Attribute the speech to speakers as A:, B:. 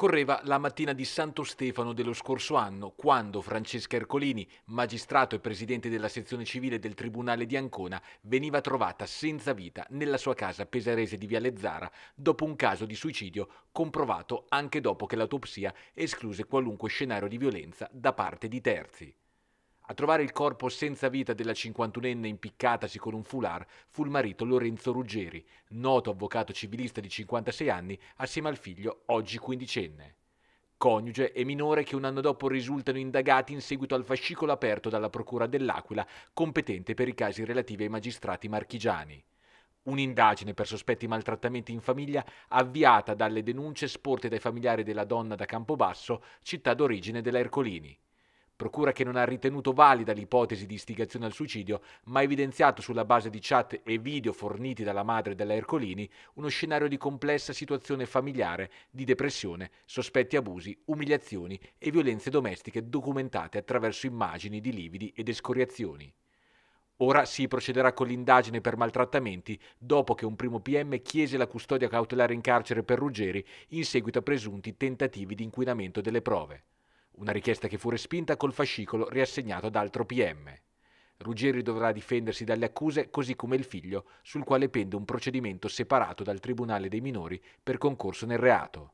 A: Correva la mattina di Santo Stefano dello scorso anno, quando Francesca Ercolini, magistrato e presidente della sezione civile del Tribunale di Ancona, veniva trovata senza vita nella sua casa pesarese di Viale Zara dopo un caso di suicidio comprovato anche dopo che l'autopsia escluse qualunque scenario di violenza da parte di terzi. A trovare il corpo senza vita della 51enne impiccatasi con un foulard fu il marito Lorenzo Ruggeri, noto avvocato civilista di 56 anni, assieme al figlio, oggi quindicenne. Coniuge e minore che un anno dopo risultano indagati in seguito al fascicolo aperto dalla Procura dell'Aquila, competente per i casi relativi ai magistrati marchigiani. Un'indagine per sospetti maltrattamenti in famiglia avviata dalle denunce sporte dai familiari della donna da Campobasso, città d'origine della Ercolini procura che non ha ritenuto valida l'ipotesi di istigazione al suicidio, ma ha evidenziato sulla base di chat e video forniti dalla madre della Ercolini uno scenario di complessa situazione familiare, di depressione, sospetti abusi, umiliazioni e violenze domestiche documentate attraverso immagini di lividi ed escoriazioni. Ora si procederà con l'indagine per maltrattamenti dopo che un primo PM chiese la custodia cautelare in carcere per Ruggeri in seguito a presunti tentativi di inquinamento delle prove. Una richiesta che fu respinta col fascicolo riassegnato ad altro PM. Ruggeri dovrà difendersi dalle accuse, così come il figlio, sul quale pende un procedimento separato dal Tribunale dei minori per concorso nel reato.